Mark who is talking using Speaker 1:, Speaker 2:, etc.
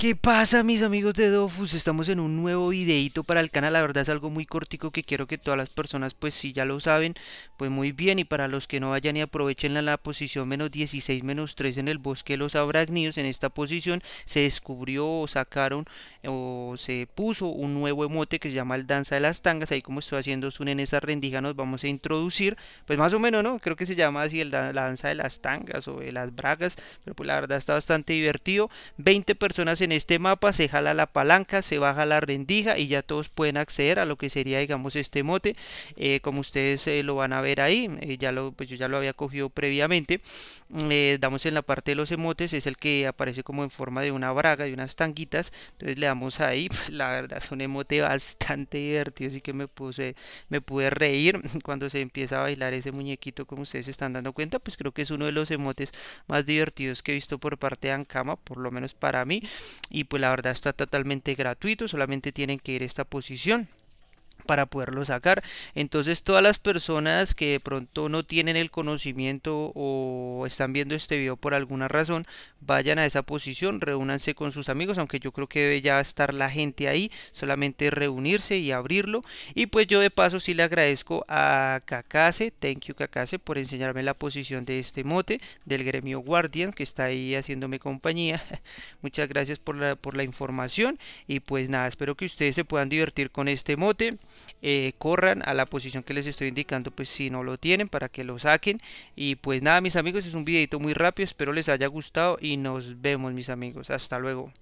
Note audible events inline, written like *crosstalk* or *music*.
Speaker 1: ¿Qué pasa mis amigos de Dofus? Estamos en un nuevo videito para el canal, la verdad es algo muy cortico que quiero que todas las personas pues si ya lo saben, pues muy bien y para los que no vayan y aprovechen la, posición menos 16, menos 3 en el bosque de los abragnios en esta posición se descubrió o sacaron o se puso un nuevo emote que se llama el danza de las tangas, ahí como estoy haciendo zoom en esa rendija nos vamos a introducir, pues más o menos no, creo que se llama así el danza de las tangas o de las bragas, pero pues la verdad está bastante divertido, 20 personas en en este mapa se jala la palanca, se baja la rendija y ya todos pueden acceder a lo que sería digamos este emote eh, como ustedes eh, lo van a ver ahí, eh, ya lo, pues yo ya lo había cogido previamente, mm, damos en la parte de los emotes, es el que aparece como en forma de una braga, de unas tanguitas, entonces le damos ahí, *laughs* pues, la verdad es un emote bastante divertido, así que me puse, me pude reír *laughs* cuando se empieza a bailar ese muñequito, como ustedes están dando cuenta, pues creo que es uno de los emotes más divertidos que he visto por parte de Ankama, por lo menos para mí, y pues la verdad está totalmente gratuito solamente tienen que ir a esta posición para poderlo sacar. Entonces todas las personas que de pronto no tienen el conocimiento o están viendo este video por alguna razón, vayan a esa posición, reúnanse con sus amigos, aunque yo creo que debe ya estar la gente ahí, solamente reunirse y abrirlo. Y pues yo de paso sí le agradezco a Kakase, thank you Kakase por enseñarme la posición de este mote del gremio Guardian que está ahí haciéndome compañía. *laughs* Muchas gracias por la, por la información y pues nada, espero que ustedes se puedan divertir con este mote. Eh, corran a la posición que les estoy indicando pues si no lo tienen para que lo saquen y pues nada mis amigos es un videito muy rápido espero les haya gustado y nos vemos mis amigos hasta luego